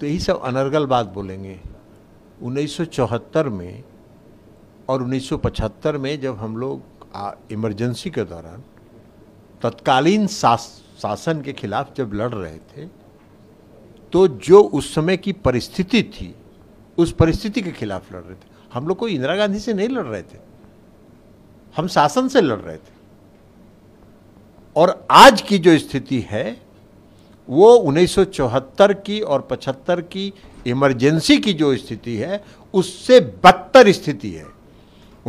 तो यही सब अनर्गल बात बोलेंगे 1974 में और 1975 में जब हम लोग इमरजेंसी के दौरान तत्कालीन शास, शासन के खिलाफ जब लड़ रहे थे तो जो उस समय की परिस्थिति थी उस परिस्थिति के खिलाफ लड़ रहे थे हम लोग को इंदिरा गांधी से नहीं लड़ रहे थे हम शासन से लड़ रहे थे और आज की जो स्थिति है वो 1974 की और 75 की इमरजेंसी की जो स्थिति है उससे बदतर स्थिति है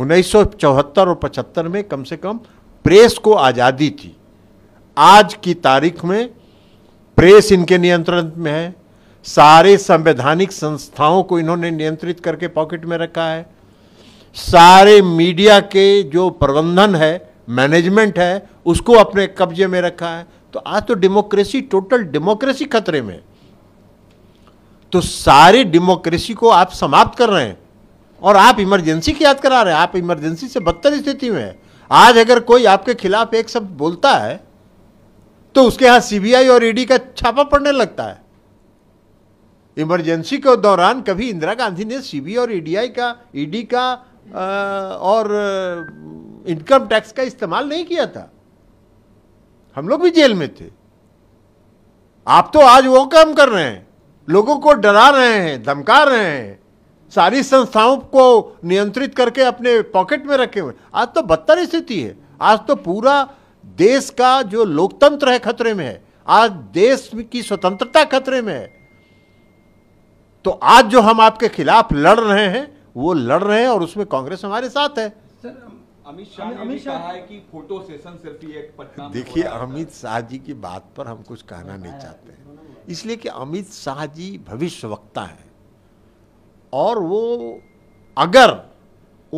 1974 और 75 में कम से कम प्रेस को आज़ादी थी आज की तारीख में प्रेस इनके नियंत्रण में है सारे संवैधानिक संस्थाओं को इन्होंने नियंत्रित करके पॉकेट में रखा है सारे मीडिया के जो प्रबंधन है मैनेजमेंट है उसको अपने कब्जे में रखा है तो आज तो डेमोक्रेसी टोटल डेमोक्रेसी खतरे में तो सारी डेमोक्रेसी को आप समाप्त कर रहे हैं और आप इमरजेंसी की याद करा रहे हैं आप इमरजेंसी से बदतर स्थिति में आज अगर कोई आपके खिलाफ एक शब्द बोलता है तो उसके यहां सीबीआई और ईडी का छापा पड़ने लगता है इमरजेंसी के दौरान कभी इंदिरा गांधी ने सीबीआई और ईडीआई का ईडी का आ, और इनकम टैक्स का इस्तेमाल नहीं किया था हम लोग भी जेल में थे आप तो आज वो काम कर रहे हैं लोगों को डरा रहे हैं धमका रहे हैं सारी संस्थाओं को नियंत्रित करके अपने पॉकेट में रखे हुए आज तो बदतर स्थिति है आज तो पूरा देश का जो लोकतंत्र है खतरे में है आज देश की स्वतंत्रता खतरे में है तो आज जो हम आपके खिलाफ लड़ रहे हैं वो लड़ रहे हैं और उसमें कांग्रेस हमारे साथ है सर अमित शाह अमित शाह है कि फोटो सेशन सिर्फ ही एक पटना देखिए अमित शाह जी की बात पर हम कुछ कहना नहीं हाँ। चाहते हैं इसलिए कि अमित शाह जी भविष्य वक्ता है और वो अगर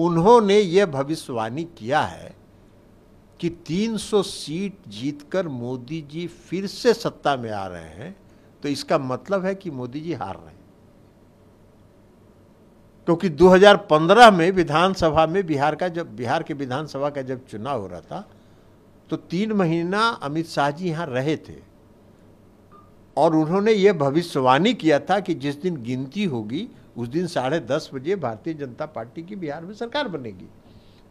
उन्होंने ये भविष्यवाणी किया है कि 300 सीट जीतकर मोदी जी फिर से सत्ता में आ रहे हैं तो इसका मतलब है कि मोदी जी हार रहे हैं क्योंकि 2015 में विधानसभा में बिहार का जब बिहार के विधानसभा का जब चुनाव हो रहा था तो तीन महीना अमित शाह जी यहाँ रहे थे और उन्होंने ये भविष्यवाणी किया था कि जिस दिन गिनती होगी उस दिन साढ़े दस बजे भारतीय जनता पार्टी की बिहार में सरकार बनेगी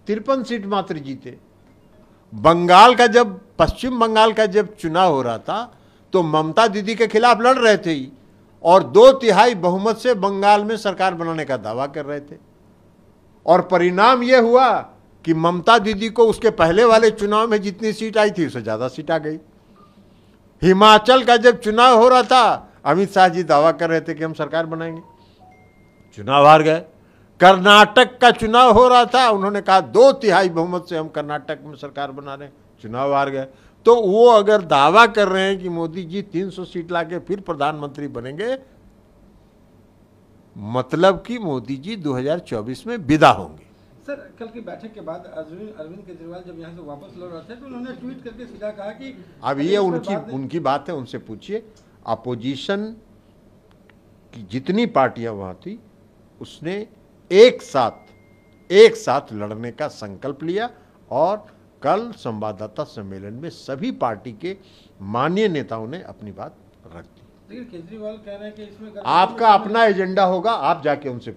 तिरपन सीट मात्र जीते बंगाल का जब पश्चिम बंगाल का जब चुनाव हो रहा था तो ममता दीदी के खिलाफ लड़ रहे थे ही और दो तिहाई बहुमत से बंगाल में सरकार बनाने का दावा कर रहे थे और परिणाम यह हुआ कि ममता दीदी को उसके पहले वाले चुनाव में जितनी सीट आई थी उससे ज़्यादा सीट आ गई हिमाचल का जब चुनाव हो रहा था अमित शाह जी दावा कर रहे थे कि हम सरकार बनाएंगे चुनाव हार गए कर्नाटक का चुनाव हो रहा था उन्होंने कहा दो तिहाई बहुमत से हम कर्नाटक में सरकार बना रहे हैं चुनाव हार गए तो वो अगर दावा कर रहे हैं कि मोदी जी 300 सीट लाके फिर प्रधानमंत्री बनेंगे मतलब कि मोदी जी 2024 में विदा होंगे सर कल की बैठक के बाद अरविंद केजरीवाल जब यहाँ से वापस लौट रहे थे तो उन्होंने ट्वीट करके सीधा कहा कि अब ये उनकी बात उनकी बात है उनसे पूछिए अपोजिशन की जितनी पार्टियां वहां थी उसने एक साथ एक साथ लड़ने का संकल्प लिया और कल संवाददाता सम्मेलन में सभी पार्टी के माननीय नेताओं ने अपनी बात रख दी केजरीवाल कह रहे हैं कि इसमें आपका अपना एजेंडा होगा आप जाके उनसे